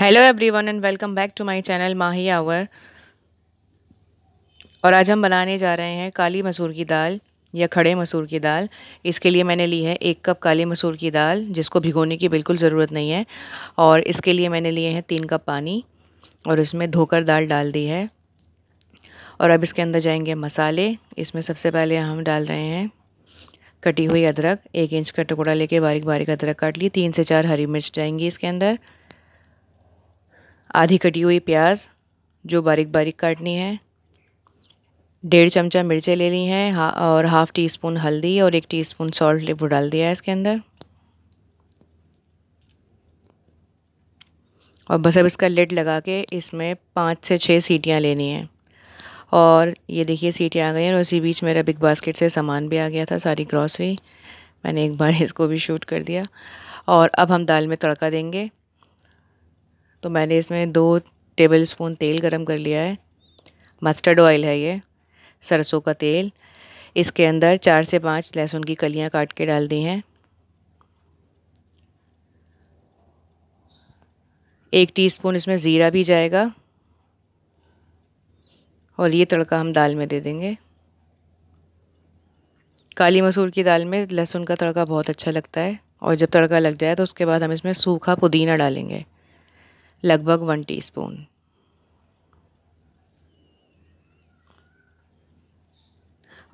hello everyone and welcome back to my channel Mahi hour और आज हम बनाने जा रहे हैं काली मसूर की दाल या खड़े मसूर की दाल इसके लिए मैंने ली है एक कप काली मसूर की दाल जिसको भिगोने की बिल्कुल ज़रूरत नहीं है और इसके लिए मैंने लिए हैं तीन कप पानी और इसमें धोकर दाल डाल दी है और अब इसके अंदर जाएंगे मसाले इसमें सबसे पहले हम डाल रहे हैं कटी हुई अदरक एक इंच का टुकड़ा लेके बारीक बारीक अदरक काट ली तीन से चार हरी मिर्च जाएंगी इसके अंदर आधी कटी हुई प्याज जो बारीक बारीक काटनी है डेढ़ चमचा मिर्चें ले ली हैं हा, और हाफ़ टी स्पून हल्दी और एक टी स्पून सॉल्ट वो डाल दिया है इसके अंदर और बस अब इसका लिड लगा के इसमें पाँच से छः सीटियाँ लेनी हैं और ये देखिए सीटियाँ आ गई हैं और उसी बीच मेरा बिग बास्केट से सामान भी आ गया था सारी ग्रॉसरी मैंने एक बार इसको भी शूट कर दिया और अब हम दाल में तड़का देंगे तो मैंने इसमें दो टेबल स्पून तेल गरम कर लिया है मस्टर्ड ऑयल है ये सरसों का तेल इसके अंदर चार से पाँच लहसुन की कलियाँ काट के डाल दी हैं एक टीस्पून इसमें ज़ीरा भी जाएगा और ये तड़का हम दाल में दे देंगे काली मसूर की दाल में लहसुन का तड़का बहुत अच्छा लगता है और जब तड़का लग जाए तो उसके बाद हम इसमें सूखा पुदीना डालेंगे लगभग वन टीस्पून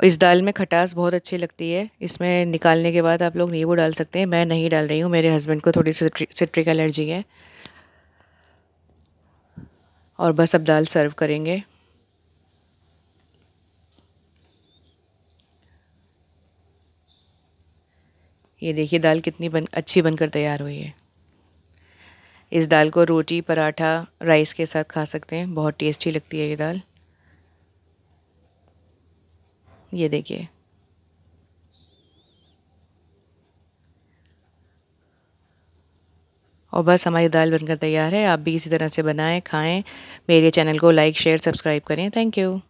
और इस दाल में खटास बहुत अच्छी लगती है इसमें निकालने के बाद आप लोग नींबू डाल सकते हैं मैं नहीं डाल रही हूँ मेरे हस्बैंड को थोड़ी सिट्रिक एलर्जी है और बस अब दाल सर्व करेंगे ये देखिए दाल कितनी बन अच्छी बनकर तैयार हुई है इस दाल को रोटी पराठा राइस के साथ खा सकते हैं बहुत टेस्टी लगती है ये दाल ये देखिए और बस हमारी दाल बनकर तैयार है आप भी इसी तरह से बनाएं खाएं मेरे चैनल को लाइक शेयर सब्सक्राइब करें थैंक यू